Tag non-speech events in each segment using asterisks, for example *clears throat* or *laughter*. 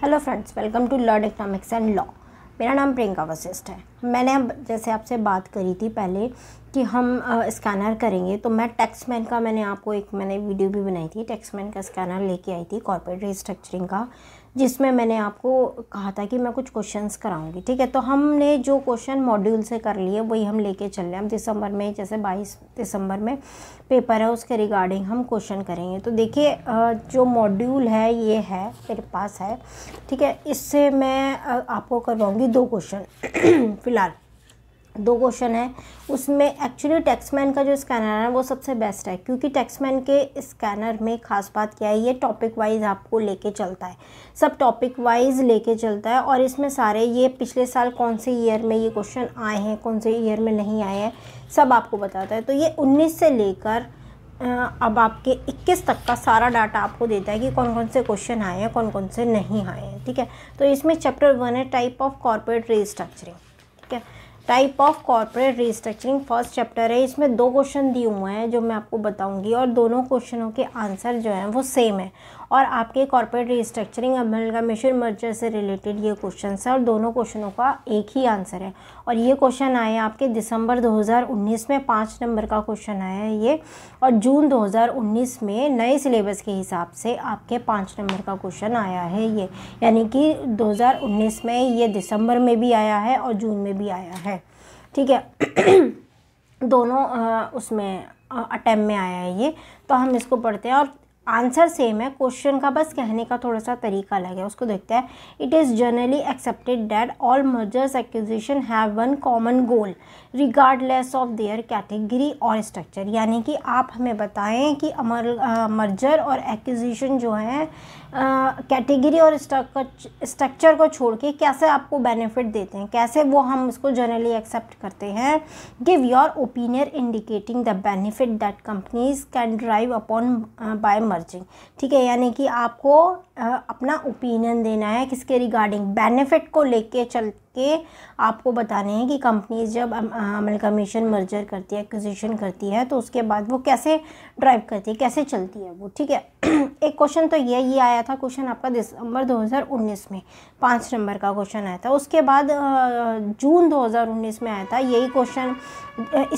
hello friends welcome to learn economics and law मेरा नाम प्रियंका वशिष्ठ है मैंने जैसे आपसे बात करी थी पहले कि हम स्कैनर करेंगे तो मैं टैक्समैन का मैंने आपको एक मैंने वीडियो भी बनाई थी टैक्समैन का स्कैनर लेके आई थी कॉर्पोरेट रिस्ट्रक्चरिंग का जिसमें मैंने आपको कहा था कि मैं कुछ क्वेश्चंस कराऊंगी ठीक है तो हमने जो क्वेश्चन मॉड्यूल से कर लिए वही हम लेके चल रहे हैं हम दिसंबर में जैसे 22 दिसंबर में पेपर है उसके रिगार्डिंग हम क्वेश्चन करेंगे तो देखिए जो मॉड्यूल है ये है मेरे पास है ठीक है इससे मैं आपको करवाऊँगी दो क्वेश्चन *coughs* फ़िलहाल दो क्वेश्चन है उसमें एक्चुअली टैक्समैन का जो स्कैनर है वो सबसे बेस्ट है क्योंकि टैक्समैन के स्कैनर में खास बात क्या है ये टॉपिक वाइज आपको लेके चलता है सब टॉपिक वाइज लेके चलता है और इसमें सारे ये पिछले साल कौन से ईयर में ये क्वेश्चन आए हैं कौन से ईयर में नहीं आए हैं सब आपको बताता है तो ये उन्नीस से लेकर अब आपके 21 तक का सारा डाटा आपको देता है कि कौन कौन से क्वेश्चन आए हैं कौन कौन से नहीं आए हैं ठीक है तो इसमें चैप्टर वन है टाइप ऑफ कॉर्पोरेट रीस्ट्रक्चरिंग ठीक है type of corporate restructuring first chapter है इसमें दो क्वेश्चन दिए हुए हैं जो मैं आपको बताऊंगी और दोनों क्वेश्चनों के आंसर जो हैं वो सेम है और आपके कॉर्पोरेट रिस्ट्रक्चरिंग अमलगामेशन मर्जर से रिलेटेड ये क्वेश्चन है और दोनों क्वेश्चनों का एक ही आंसर है और ये क्वेश्चन आए आपके दिसंबर 2019 में पाँच नंबर का क्वेश्चन आया है ये और जून 2019 में नए सिलेबस के हिसाब से आपके पाँच नंबर का क्वेश्चन आया है ये यानी कि दो में ये दिसंबर में भी आया है और जून में भी आया है ठीक है दोनों उसमें अटैम्प में आया है ये तो हम इसको पढ़ते हैं और आंसर सेम है क्वेश्चन का बस कहने का थोड़ा सा तरीका अलग है उसको देखते हैं it is generally accepted that all mergers acquisition have one common goal regardless of their category और स्ट्रक्चर यानी कि आप हमें बताएं कि अमर मर्जर और एक्विजिशन जो है कैटेगरी और स्ट्रक्चर को छोड़ के कैसे आपको बेनिफिट देते हैं कैसे वो हम उसको जनरली एक्सेप्ट करते हैं give your opinion indicating the benefit that companies can drive upon by merger ठीक है यानी कि आपको अपना ओपिनियन देना है किसके रिगार्डिंग बेनिफिट को लेके चल के आपको बताने हैं कि कंपनी जब अमल कमीशन मर्जर करती है एक्विजिशन करती है तो उसके बाद वो कैसे ड्राइव करती है कैसे चलती है वो ठीक है *clears throat* एक क्वेश्चन तो ये ये आया था क्वेश्चन आपका दिसंबर 2019 में पाँच नंबर का क्वेश्चन आया था उसके बाद जून 2019 में आया था यही क्वेश्चन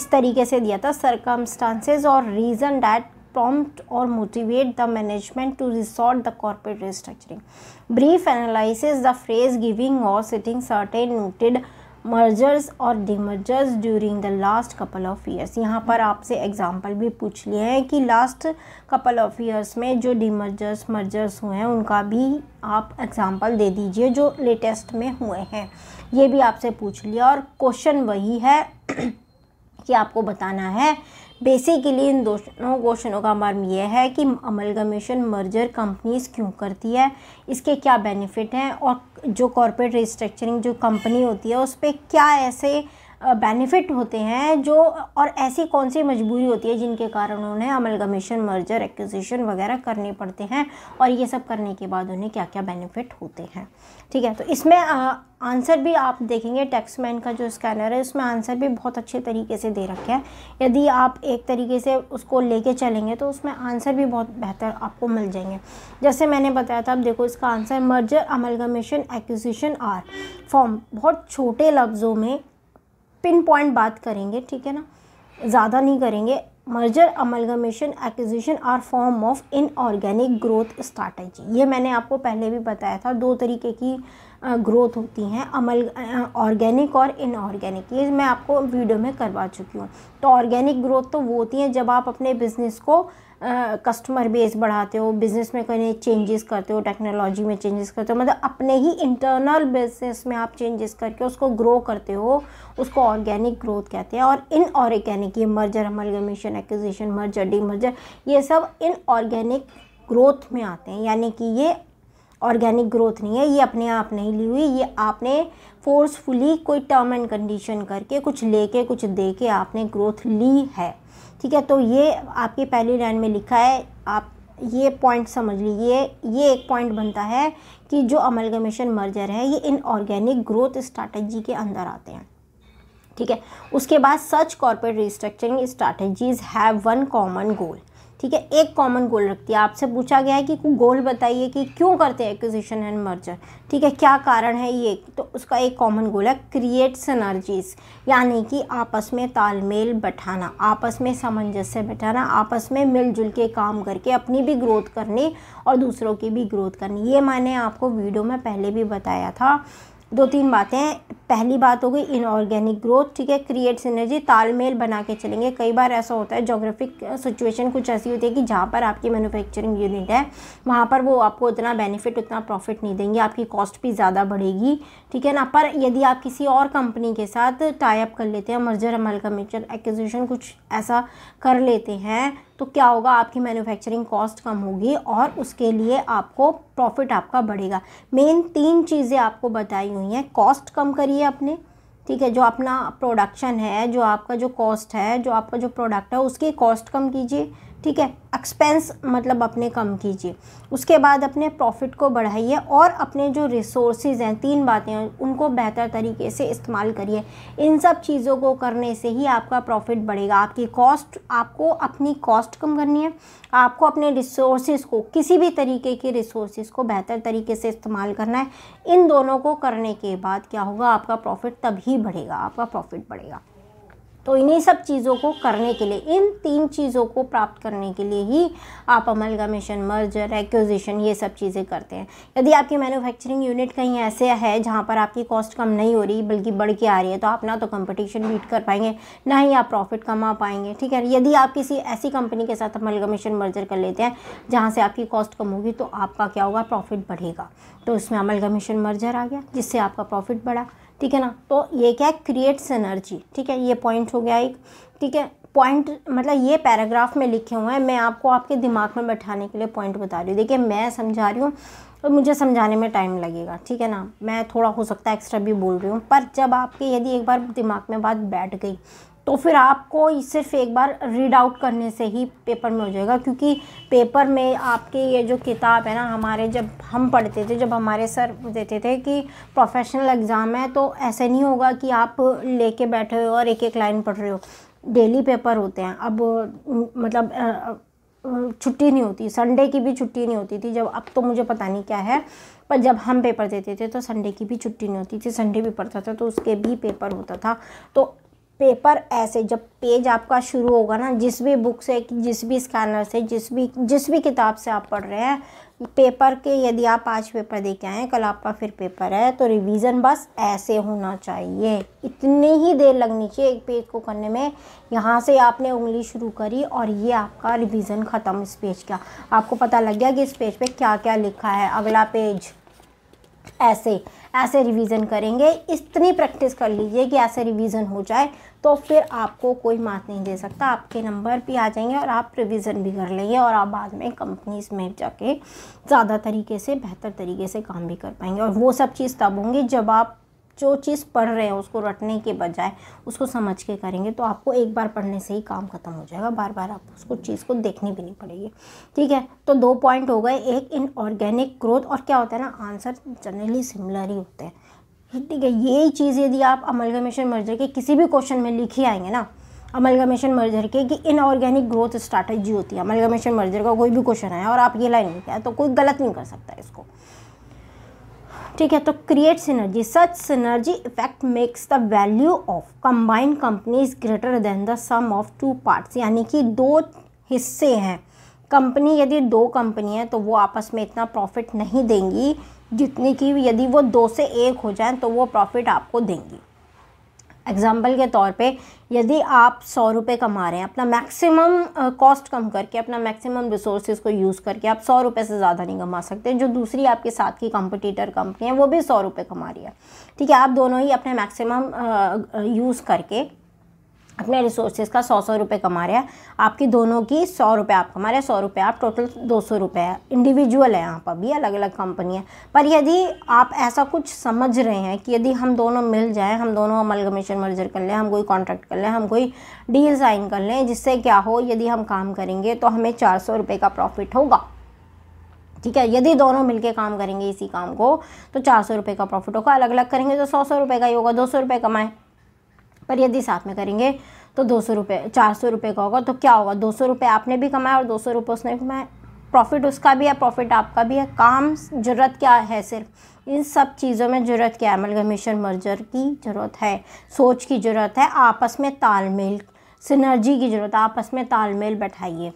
इस तरीके से दिया था सरकमस्टांसेज और reason that prompt or motivate the management to resort the corporate restructuring brief analysis the phrase giving or setting certain noted mergers और demergers during the last couple of years यहाँ पर आपसे एग्जाम्पल भी पूछ लिए हैं कि लास्ट कपल ऑफ ईयर्स में जो डिमर्जर्स मर्जर्स हुए हैं उनका भी आप एग्ज़ाम्पल दे दीजिए जो लेटेस्ट में हुए हैं ये भी आपसे पूछ लिया और क्वेश्चन वही है *clears throat* कि आपको बताना है बेसिकली इन दोनों क्वेश्चनों का मर्म यह है कि अमलगमेशन मर्जर कंपनीज क्यों करती है इसके क्या बेनिफिट हैं और जो कॉरपोरेट रिस्ट्रक्चरिंग जो कंपनी होती है उस पर क्या ऐसे बेनिफिट होते हैं जो और ऐसी कौन सी मजबूरी होती है जिनके कारण उन्हें अमलगमेशन मर्जर एक्विजिशन वगैरह करने पड़ते हैं और ये सब करने के बाद उन्हें क्या क्या बेनिफिट होते हैं ठीक है तो इसमें आंसर भी आप देखेंगे टैक्समैन का जो स्कैनर है उसमें आंसर भी बहुत अच्छे तरीके से दे रखे हैं यदि आप एक तरीके से उसको लेके चलेंगे तो उसमें आंसर भी बहुत बेहतर आपको मिल जाएंगे जैसे मैंने बताया था अब देखो इसका answer merger amalgamation acquisition are form बहुत छोटे लफ्ज़ों में पिन पॉइंट बात करेंगे ठीक है ना ज़्यादा नहीं करेंगे merger amalgamation acquisition are form of inorganic growth strategy ये मैंने आपको पहले भी बताया था दो तरीके की ग्रोथ होती हैं अमल ऑर्गेनिक और इनऑर्गेनिक ये मैं आपको वीडियो में करवा चुकी हूँ तो ऑर्गेनिक ग्रोथ तो वो होती है जब आप अपने बिज़नेस को कस्टमर बेस बढ़ाते हो बिज़नेस में कहीं चेंजेस करते हो टेक्नोलॉजी में चेंजेस करते हो मतलब अपने ही इंटरनल बिजनेस में आप चेंजेस करके उसको ग्रो करते हो उसको ऑर्गेनिक ग्रोथ कहते हैं और इन ऑर्गेनिक ये merger amalgamation acquisition merger demerger ये सब इन ऑर्गेनिक ग्रोथ में आते हैं यानी कि ये ऑर्गेनिक ग्रोथ नहीं है ये अपने आप नहीं ली हुई ये आपने फोर्सफुली कोई टर्म एंड कंडीशन करके कुछ लेके कुछ दे के आपने ग्रोथ ली है ठीक है तो ये आपकी पहली लाइन में लिखा है आप ये पॉइंट समझ लीजिए ये एक पॉइंट बनता है कि जो अमलगमेशन मर्जर है ये इन ऑर्गेनिक ग्रोथ स्ट्रैटेजी के अंदर आते हैं ठीक है उसके बाद such corporate restructuring strategies have one common goal ठीक है एक कॉमन गोल रखती है आपसे पूछा गया है कि गोल बताइए कि क्यों करते हैं एक्विजिशन एंड मर्जर ठीक है क्या कारण है ये तो उसका एक कॉमन गोल है क्रिएट सनर्जीज यानी कि आपस में तालमेल बैठाना आपस में सामंजस्य बैठाना आपस में मिलजुल के काम करके अपनी भी ग्रोथ करनी और दूसरों की भी ग्रोथ करनी ये मैंने आपको वीडियो में पहले भी बताया था दो तीन बातें पहली बात हो गई इनऑर्गेनिक ग्रोथ ठीक है क्रिएट सिनर्जी तालमेल बना के चलेंगे कई बार ऐसा होता है जोग्राफिक सिचुएशन कुछ ऐसी होती है कि जहाँ पर आपकी मैन्युफैक्चरिंग यूनिट है वहाँ पर वो आपको उतना बेनिफिट उतना प्रॉफिट नहीं देंगे आपकी कॉस्ट भी ज़्यादा बढ़ेगी ठीक है ना पर यदि आप किसी और कंपनी के साथ टाइप कर लेते हैं मर्जर अमल अमलकमेचर एक्विजिशन कुछ ऐसा कर लेते हैं तो क्या होगा आपकी मैन्युफैक्चरिंग कॉस्ट कम होगी और उसके लिए आपको प्रॉफिट आपका बढ़ेगा मेन तीन चीज़ें आपको बताई नहीं है कॉस्ट कम करिए अपने ठीक है जो अपना प्रोडक्शन है जो आपका जो कॉस्ट है जो आपका जो प्रोडक्ट है उसकी कॉस्ट कम कीजिए ठीक है एक्सपेंस मतलब अपने कम कीजिए उसके बाद अपने प्रॉफिट को बढ़ाइए और अपने जो रिसोर्सेज हैं तीन बातें हैं उनको बेहतर तरीके से इस्तेमाल करिए इन सब चीज़ों को करने से ही आपका प्रॉफिट बढ़ेगा आपकी कॉस्ट आपको अपनी कॉस्ट कम करनी है आपको अपने रिसोर्सेज को किसी भी तरीके के रिसोर्सेज को बेहतर तरीके से इस्तेमाल करना है इन दोनों को करने के बाद क्या होगा आपका प्रॉफिट तभी बढ़ेगा आपका प्रॉफिट बढ़ेगा तो इन्हीं सब चीज़ों को करने के लिए इन तीन चीज़ों को प्राप्त करने के लिए ही आप अमलगमेशन मर्जर एक्विजिशन ये सब चीज़ें करते हैं यदि आपकी मैन्युफैक्चरिंग यूनिट कहीं ऐसे है जहाँ पर आपकी कॉस्ट कम नहीं हो रही बल्कि बढ़ के आ रही है तो आप ना तो कंपटीशन बीट कर पाएंगे ना ही आप प्रॉफिट कमा पाएंगे ठीक है यदि आप किसी ऐसी कंपनी के साथ अमलगमेशन मर्जर कर लेते हैं जहाँ से आपकी कॉस्ट कम होगी तो आपका क्या होगा प्रॉफिट बढ़ेगा तो इसमें अमलगमेशन मर्जर आ गया जिससे आपका प्रॉफिट बढ़ा ठीक है ना तो ये क्या है क्रिएट्स एनर्जी ठीक है ये पॉइंट हो गया एक ठीक है पॉइंट मतलब ये पैराग्राफ में लिखे हुए हैं मैं आपको आपके दिमाग में बैठाने के लिए पॉइंट बता रही हूँ देखिए मैं समझा रही हूँ और तो मुझे समझाने में टाइम लगेगा ठीक है ना मैं थोड़ा हो सकता है एक्स्ट्रा भी बोल रही हूँ पर जब आपके यदि एक बार दिमाग में बात बैठ गई तो फिर आपको सिर्फ एक बार रीड आउट करने से ही पेपर में हो जाएगा क्योंकि पेपर में आपके ये जो किताब है ना हमारे जब हम पढ़ते थे जब हमारे सर देते थे कि प्रोफेशनल एग्ज़ाम है तो ऐसे नहीं होगा कि आप लेके बैठे हो और एक एक लाइन पढ़ रहे हो डेली पेपर होते हैं अब मतलब छुट्टी नहीं होती संडे की भी छुट्टी नहीं होती थी जब अब तो मुझे पता नहीं क्या है पर जब हम पेपर देते थे तो संडे की भी छुट्टी नहीं होती थी संडे भी पढ़ता था तो उसके भी पेपर होता था तो पेपर ऐसे जब पेज आपका शुरू होगा ना जिस भी बुक से जिस भी स्कैनर से जिस भी जिस भी किताब से आप पढ़ रहे हैं पेपर के यदि आप आज पेपर दे के आएँ कल आपका फिर पेपर है तो रिवीजन बस ऐसे होना चाहिए इतनी ही देर लगनी चाहिए एक पेज को करने में यहाँ से आपने उंगली शुरू करी और ये आपका रिवीजन ख़त्म इस पेज का आपको पता लग गया कि इस पेज पे क्या क्या लिखा है अगला पेज ऐसे ऐसे रिवीजन करेंगे इतनी प्रैक्टिस कर लीजिए कि ऐसे रिवीजन हो जाए तो फिर आपको कोई मात नहीं दे सकता आपके नंबर भी आ जाएंगे और आप रिवीजन भी कर लेंगे और आप बाद में कंपनीज में जाके ज़्यादा तरीके से बेहतर तरीके से काम भी कर पाएंगे और वो सब चीज़ तब होंगी जब आप जो चीज़ पढ़ रहे हैं उसको रटने के बजाय उसको समझ के करेंगे तो आपको एक बार पढ़ने से ही काम ख़त्म हो जाएगा बार बार आप उसको चीज़ को देखनी भी नहीं पड़ेगी ठीक है तो दो पॉइंट हो गए एक इन ऑर्गेनिक ग्रोथ और क्या होता है ना आंसर जनरली सिमिलर ही होते हैं ठीक है यही चीज़ यदि आप अमलगमेशन मर्जर के किसी भी क्वेश्चन में लिखी आएंगे ना अमलगमेशन मर्जर के कि इनऑर्गेनिक ग्रोथ स्ट्रैटेजी होती है अमलगमेशन मर्जर का कोई भी क्वेश्चन आया और आप ये लाइन लिखा है तो कोई गलत नहीं कर सकता इसको ठीक है तो create synergy such synergy effect makes the value of combined companies greater than the sum of two parts यानी कि दो हिस्से हैं कंपनी यदि दो कंपनी है तो वो आपस में इतना प्रॉफिट नहीं देंगी जितनी कि यदि वो दो से एक हो जाए तो वो प्रॉफिट आपको देंगी एग्ज़ाम्पल के तौर पे यदि आप सौ रुपये कमा रहे हैं अपना मैक्सिमम कॉस्ट कम करके अपना मैक्सिमम रिसोर्सेज को यूज़ करके आप सौ रुपये से ज़्यादा नहीं कमा सकते जो दूसरी आपके साथ की कंपटीटर कंपनी है वो भी सौ रुपये कमा रही है ठीक है आप दोनों ही अपने मैक्सिमम यूज़ करके अपने रिसोर्सेज का सौ सौ रुपये कमा रहे हैं आपकी दोनों की सौ रुपये आप कमा रहे हैं सौ रुपये आप टोटल दो सौ रुपये है इंडिविजुअल है यहाँ पर भी अलग अलग कंपनी है पर यदि आप ऐसा कुछ समझ रहे हैं कि यदि हम दोनों मिल जाएं हम दोनों अमल कमीशन मर्जर कर लें हम कोई कॉन्ट्रैक्ट कर लें हम कोई डील साइन कर लें जिससे क्या हो यदि हम काम करेंगे तो हमें चार सौ रुपये का प्रॉफिट होगा ठीक है यदि दोनों मिलके काम करेंगे इसी काम को तो चार सौ रुपये का प्रॉफिट होगा अलग अलग करेंगे तो सौ सौ रुपये का ही होगा दो सौ रुपये कमाएँ पर यदि साथ में करेंगे तो दो सौ रुपये चार सौ रुपये का होगा तो क्या होगा दो सौ रुपये आपने भी कमाया और दो सौ रुपये उसने कमाया प्रॉफिट उसका भी है प्रॉफिट आपका भी है काम ज़रूरत क्या है सिर्फ इन सब चीज़ों में ज़रूरत क्या है अमलगमेशन मर्जर की ज़रूरत है सोच की ज़रूरत है आपस में तालमेल सिनर्जी की ज़रूरत है आपस में तालमेल बैठाइए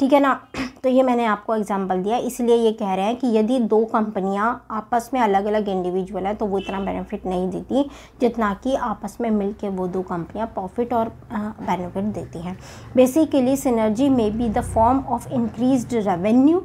ठीक है ना *clears throat* तो ये मैंने आपको एग्जांपल दिया इसलिए ये कह रहे हैं कि यदि दो कंपनियां आपस में अलग अलग इंडिविजुअल है तो वो इतना बेनिफिट नहीं देती जितना कि आपस में मिल के वो दो कंपनियां प्रॉफिट और बेनिफिट देती हैं basically synergy may be the form of increase revenue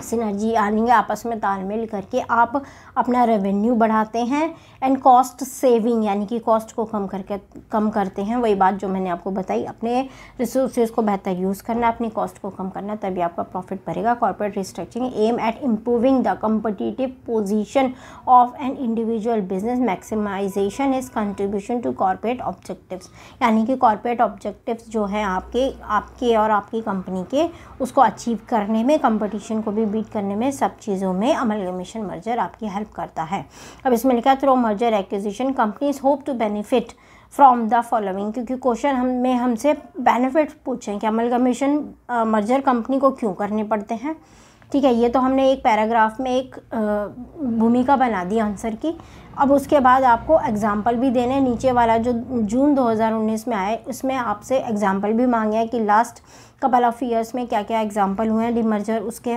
synergy है आपस में तालमेल करके आप अपना रेवेन्यू बढ़ाते हैं एंड कॉस्ट सेविंग यानी कि कॉस्ट को कम करके कम करते हैं वही बात जो मैंने आपको बताई अपने रिसोर्सेज को बेहतर यूज़ करना अपनी कॉस्ट को कम करना तभी आपका प्रॉफिट बढ़ेगा corporate restructuring aim at improving the competitive position of an individual business maximization is contribution to corporate objectives यानी कि कॉरपोरेट ऑब्जेक्टिव्स जो हैं आपके आपके और आपकी कंपनी के उसको अचीव करने में कंपटीशन को भी भी बीट करने में सब चीज़ों में अमलगमेशन मर्जर आपकी हेल्प करता है अब इसमें लिखा through merger acquisition companies hope to benefit from the following क्योंकि क्वेश्चन हम में हमसे बेनिफिट पूछें कि अमलगमेशन मर्जर कंपनी को क्यों करने पड़ते हैं ठीक है ये तो हमने एक पैराग्राफ में एक भूमिका बना दी आंसर की अब उसके बाद आपको एग्ज़ाम्पल भी देने नीचे वाला जो जून 2019 में आए उसमें आपसे एग्ज़ाम्पल भी मांगे हैं कि लास्ट कपल ऑफ़ ईयर्स में क्या क्या एग्जाम्पल हुए हैं डिमर्जर उसके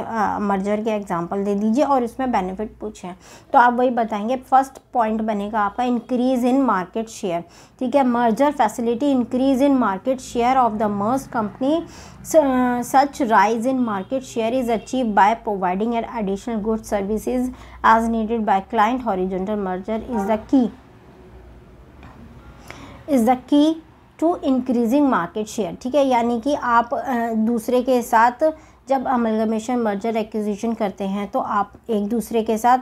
मर्जर के एग्जाम्पल दे दीजिए और उसमें बेनिफिट पूछें तो आप वही बताएंगे फर्स्ट पॉइंट बनेगा आपका इंक्रीज़ इन मार्केट शेयर ठीक है merger facility increase in market share of the merge company such rise in market share is achieve by providing an additional good services as needed by client horizontal merger is the key is the key to increasing market share ठीक है यानी कि आप दूसरे के साथ जब amalgamation merger acquisition करते हैं तो आप एक दूसरे के साथ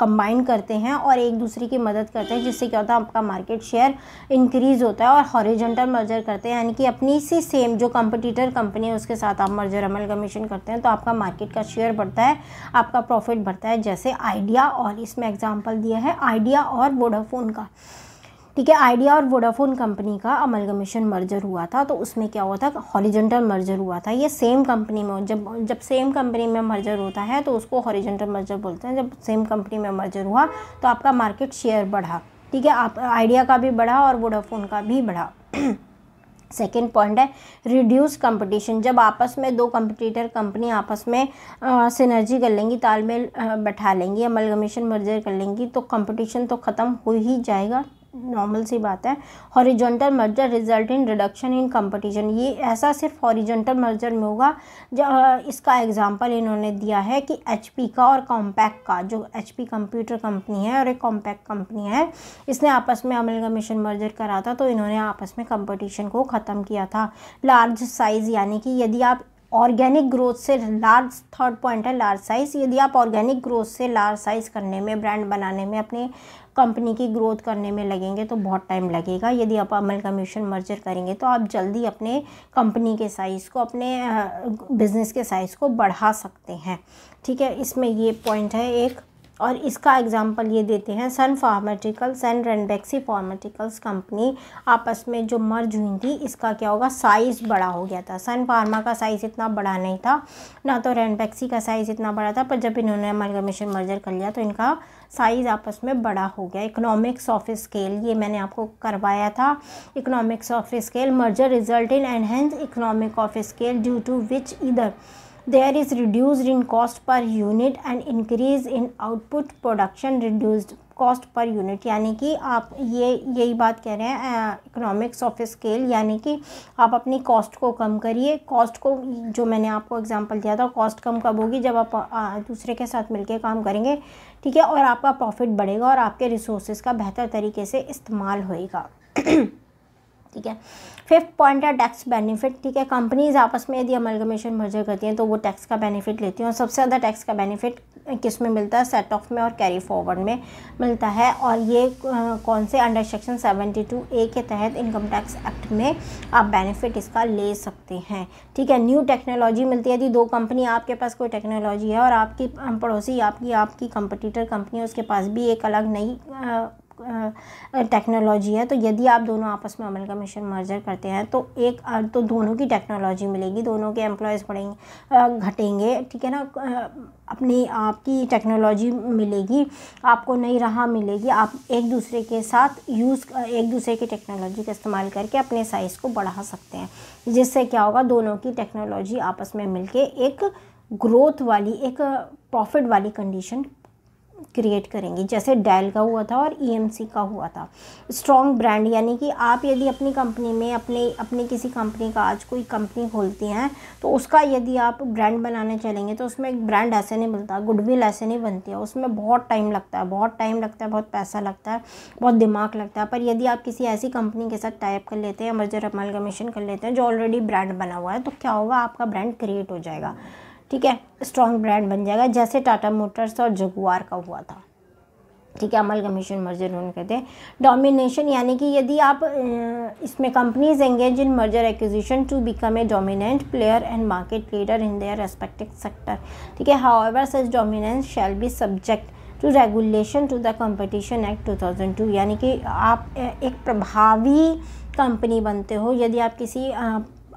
कंबाइन करते हैं और एक दूसरे की मदद करते हैं जिससे क्या होता है आपका मार्केट शेयर इंक्रीज़ होता है और हॉरिजेंटल मर्जर करते हैं यानी कि अपनी सी सेम जो कंपटीटर कंपनी है उसके साथ आप मर्जर अमलगमेशन करते हैं तो आपका मार्केट का शेयर बढ़ता है आपका प्रॉफिट बढ़ता है जैसे आइडिया और इसमें एग्जाम्पल दिया है आइडिया और वोडाफोन का ठीक है आइडिया और वोडाफोन कंपनी का अमलगमेशन मर्जर हुआ था तो उसमें क्या हुआ था हॉरिजेंटल मर्जर हुआ था ये सेम कंपनी में जब जब सेम कंपनी में मर्जर होता है तो उसको हॉरिजेंटल मर्जर बोलते हैं जब सेम कंपनी में मर्जर हुआ तो आपका मार्केट शेयर बढ़ा ठीक है आप आइडिया का भी बढ़ा और वोडाफोन का भी बढ़ा सेकेंड *clears throat* पॉइंट है रिड्यूस कंपटीशन जब आपस में दो कंपटीटर कंपनी आपस में सिनर्जी कर लेंगी तालमेल बैठा लेंगी अमलगमेशन मर्जर कर लेंगी तो कंपटीशन तो ख़त्म हो ही जाएगा नॉर्मल सी बात है horizontal merger result in reduction in competition ये ऐसा सिर्फ हॉरिजॉन्टल मर्जर में होगा इसका एग्जांपल इन्होंने दिया है कि एच का और कॉम्पैक्ट का जो एच कंप्यूटर कंपनी है और एक कॉम्पैक्ट कंपनी है इसने आपस में अमलगमेशन मर्जर करा था तो इन्होंने आपस में कंपटीशन को ख़त्म किया था लार्ज साइज़ यानी कि यदि आप ऑर्गेनिक ग्रोथ से लार्ज थर्ड पॉइंट है लार्ज साइज़ यदि आप ऑर्गेनिक ग्रोथ से लार्ज साइज़ करने में ब्रांड बनाने में अपने कंपनी की ग्रोथ करने में लगेंगे तो बहुत टाइम लगेगा यदि आप अमल कमीशन मर्जर करेंगे तो आप जल्दी अपने कंपनी के साइज़ को अपने बिज़नेस के साइज़ को बढ़ा सकते हैं ठीक है इसमें ये पॉइंट है एक और इसका एग्ज़ाम्पल ये देते हैं Sun pharmaceuticals and Ranbaxy pharmaceuticals company आपस में जो मर्ज हुई थी इसका क्या होगा साइज़ बड़ा हो गया था सन फार्मा का साइज़ इतना बड़ा नहीं था ना तो रेनबैक्सी का साइज़ इतना बड़ा था पर जब इन्होंने मलगमेशन मर्जर कर लिया तो इनका साइज़ आपस में बड़ा हो गया इकोनॉमिक्स ऑफ स्केल ये मैंने आपको करवाया था economics of scale merger result in enhance economic of scale due to which इधर there is reduced in cost per unit and increase in output production reduced cost per unit यानी कि आप ये यही बात कह रहे हैं इकोनॉमिक्स ऑफ स्केल यानी कि आप अपनी कॉस्ट को कम करिए कॉस्ट को जो मैंने आपको एग्जांपल दिया था कॉस्ट कम कब होगी जब आप आ, दूसरे के साथ मिलकर काम करेंगे ठीक है और आपका प्रॉफिट बढ़ेगा और आपके रिसोर्सेज का बेहतर तरीके से इस्तेमाल होएगा ठीक है फिफ्थ पॉइंट है टैक्स बेनिफिट ठीक है कंपनीज आपस में यदि अमलगमेशन मर्जर करती हैं तो वो टैक्स का बेनिफिट लेती हैं और सबसे ज़्यादा टैक्स का बेनिफिट किस में मिलता है सेट ऑफ में और कैरी फॉरवर्ड में मिलता है और ये कौन से under section seventy two A के तहत इनकम टैक्स एक्ट में आप बेनिफिट इसका ले सकते हैं ठीक है न्यू टेक्नोलॉजी मिलती है यदि दो कंपनी आपके पास कोई टेक्नोलॉजी है और आपकी पड़ोसी आपकी आपकी कंपटीटर कंपनी है उसके पास भी एक अलग नई टेक्नोलॉजी है तो यदि आप दोनों आपस में अमल का मिशन मर्जर करते हैं तो एक तो दोनों की टेक्नोलॉजी मिलेगी दोनों के एम्प्लॉयज़ बढ़ेंगे घटेंगे ठीक है ना अपनी आपकी टेक्नोलॉजी मिलेगी आपको नई राह मिलेगी आप एक दूसरे के साथ यूज़ एक दूसरे की टेक्नोलॉजी का इस्तेमाल करके अपने साइज़ को बढ़ा सकते हैं जिससे क्या होगा दोनों की टेक्नोलॉजी आपस में मिलके एक ग्रोथ वाली एक प्रॉफिट वाली कंडीशन क्रिएट करेंगे जैसे डेल का हुआ था और ई e का हुआ था स्ट्रॉन्ग ब्रांड यानी कि आप यदि अपनी कंपनी में अपने अपनी किसी कंपनी का आज कोई कंपनी खोलती हैं तो उसका यदि आप ब्रांड बनाने चलेंगे तो उसमें एक ब्रांड ऐसे नहीं मिलता गुडविल ऐसे नहीं बनती है उसमें बहुत टाइम लगता है बहुत टाइम लगता है बहुत पैसा लगता है बहुत दिमाग लगता है पर यदि आप किसी ऐसी कंपनी के साथ टाइप कर लेते हैं मर्जर कमीशन कर लेते हैं जो ऑलरेडी ब्रांड बना हुआ है तो क्या होगा आपका ब्रांड क्रिएट हो जाएगा ठीक है स्ट्रॉन्ग ब्रांड बन जाएगा जैसे टाटा मोटर्स और जगुआर का हुआ था ठीक है अमल कमीशन मर्जर उन्होंने कहते हैं डोमिनेशन यानी कि यदि आप इसमें companies engage in merger acquisition to become a dominant player and market leader in their respective sector ठीक है however such dominance shall be subject to regulation to the competition act 2002 यानी कि आप एक प्रभावी कंपनी बनते हो यदि आप किसी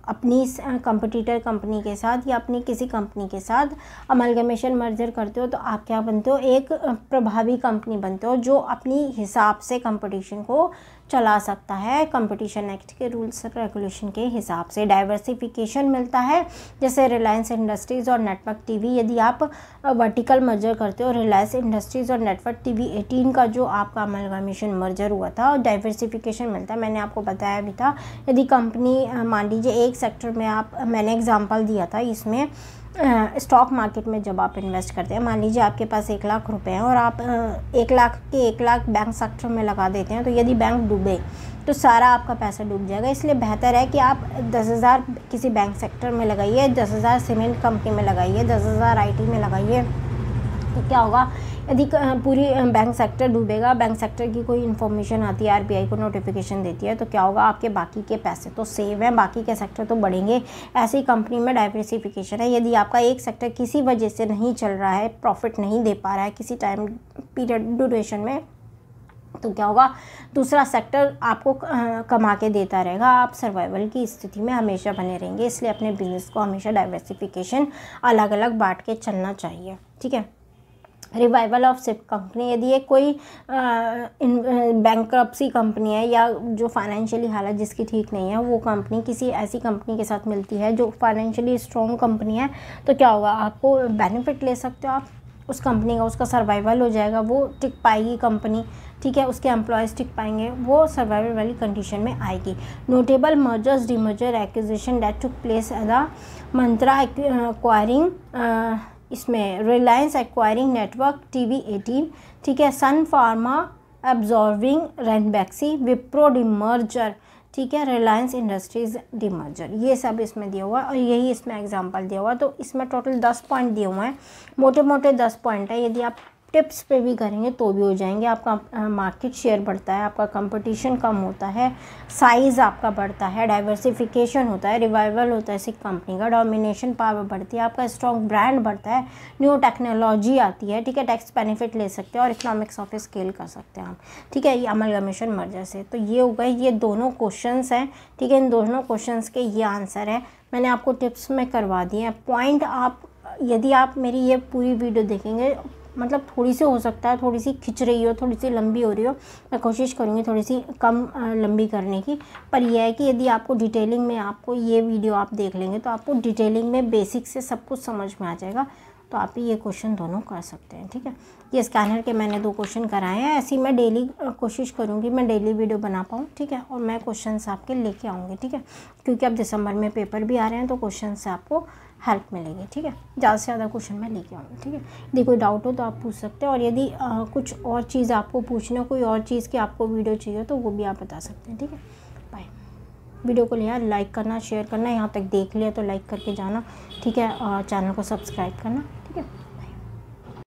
अपनी कंपटीटर कंपनी के साथ या अपनी किसी कंपनी के साथ अमलगमेशन मर्जर करते हो तो आप क्या बनते हो एक प्रभावी कंपनी बनते हो जो अपनी हिसाब से कंपटीशन को चला सकता है कंपटीशन एक्ट के रूल्स और रेगुलेशन के हिसाब से डाइवर्सिफिकेशन मिलता है जैसे रिलायंस इंडस्ट्रीज़ और नेटवर्क टीवी यदि आप वर्टिकल मर्जर करते हो रिलायंस इंडस्ट्रीज़ और नेटवर्क टीवी 18 का जो आपका अमलगामेशन मर्जर हुआ था और डाइवर्सिफिकेशन मिलता है मैंने आपको बताया भी था यदि कंपनी मान लीजिए एक सेक्टर में आप मैंने एग्ज़ाम्पल दिया था इसमें स्टॉक मार्केट में जब आप इन्वेस्ट करते हैं मान लीजिए आपके पास एक लाख रुपए हैं और आप एक लाख के एक लाख बैंक सेक्टर में लगा देते हैं तो यदि बैंक डूबे तो सारा आपका पैसा डूब जाएगा इसलिए बेहतर है कि आप दस हज़ार किसी बैंक सेक्टर में लगाइए दस हज़ार सीमेंट कंपनी में लगाइए दस हज़ार आई में लगाइए तो क्या होगा यदि पूरी बैंक सेक्टर डूबेगा बैंक सेक्टर की कोई इन्फॉर्मेशन आती है आरबीआई को नोटिफिकेशन देती है तो क्या होगा आपके बाकी के पैसे तो सेव हैं बाकी के सेक्टर तो बढ़ेंगे ऐसी कंपनी में डाइवर्सिफिकेशन है यदि आपका एक सेक्टर किसी वजह से नहीं चल रहा है प्रॉफिट नहीं दे पा रहा है किसी टाइम पीरियड ड्यूरेशन में तो क्या होगा दूसरा सेक्टर आपको कमा के देता रहेगा आप सर्वाइवल की स्थिति में हमेशा बने रहेंगे इसलिए अपने बिजनेस को हमेशा डाइवर्सिफिकेशन अलग अलग बांट के चलना चाहिए ठीक है रिवाइवल ऑफ सिप कंपनी यदि ये कोई बैंक कंपनी है या जो फाइनेंशियली हालत जिसकी ठीक नहीं है वो कंपनी किसी ऐसी कंपनी के साथ मिलती है जो फाइनेंशियली स्ट्रॉन्ग कंपनी है तो क्या होगा आपको बेनिफिट ले सकते हो आप उस कंपनी का उसका सर्वाइवल हो जाएगा वो टिक पाएगी कंपनी ठीक है उसके एम्प्लॉयज़ टिक पाएंगे वो सर्वाइवल वाली कंडीशन में आएगी notable mergers demerger acquisition that took place at the मंत्रा एक्वायरिंग इसमें Reliance acquiring Network T V eighteen ठीक है Sun pharma absorbing Ranbaxy Wipro demerger ठीक है रिलायंस इंडस्ट्रीज डिमर्जर ये सब इसमें दिया हुआ है और यही इसमें एग्जांपल दिया हुआ है तो इसमें टोटल दस पॉइंट दिए हुए हैं मोटे मोटे दस पॉइंट है यदि आप टिप्स पे भी करेंगे तो भी हो जाएंगे आपका मार्केट शेयर बढ़ता है आपका कंपटीशन कम होता है साइज़ आपका बढ़ता है डाइवर्सिफिकेशन होता है रिवाइवल होता है सिख कंपनी का डोमिनेशन पावर बढ़ती है आपका स्ट्रॉन्ग ब्रांड बढ़ता है न्यू टेक्नोलॉजी आती है ठीक है टैक्स बेनिफिट ले सकते हैं और इकोनॉमिक्स ऑफ स्केल कर सकते हैं आप ठीक है ये कमीशन मर्जर से तो ये हो गए ये दोनों क्वेश्चन हैं ठीक है इन दोनों क्वेश्चन के ये आंसर हैं मैंने आपको टिप्स में करवा दिए हैं पॉइंट आप यदि आप मेरी ये पूरी वीडियो देखेंगे मतलब थोड़ी सी हो सकता है थोड़ी सी खिंच रही हो थोड़ी सी लंबी हो रही हो मैं कोशिश करूँगी थोड़ी सी कम लंबी करने की पर यह है कि यदि आपको डिटेलिंग में आपको ये वीडियो आप देख लेंगे तो आपको डिटेलिंग में बेसिक से सब कुछ समझ में आ जाएगा तो आप ये क्वेश्चन दोनों कर सकते हैं ठीक है ये स्कैनर के मैंने दो क्वेश्चन कराए हैं ऐसी मैं डेली कोशिश करूँगी मैं डेली वीडियो बना पाऊँ ठीक है और मैं क्वेश्चन आपके लेके आऊँगी ठीक है क्योंकि अब दिसंबर में पेपर भी आ रहे हैं तो क्वेश्चन आपको हेल्प मिलेगी ठीक है ज़्यादा से ज़्यादा क्वेश्चन मैं लेके आऊँगी ठीक है यदि कोई डाउट हो तो आप पूछ सकते हैं और यदि कुछ और चीज़ आपको पूछना कोई और चीज़ की आपको वीडियो चाहिए तो वो भी आप बता सकते हैं ठीक है बाय वीडियो को लिया लाइक करना शेयर करना यहाँ तक देख लिया तो लाइक करके जाना ठीक है चैनल को सब्सक्राइब करना ठीक है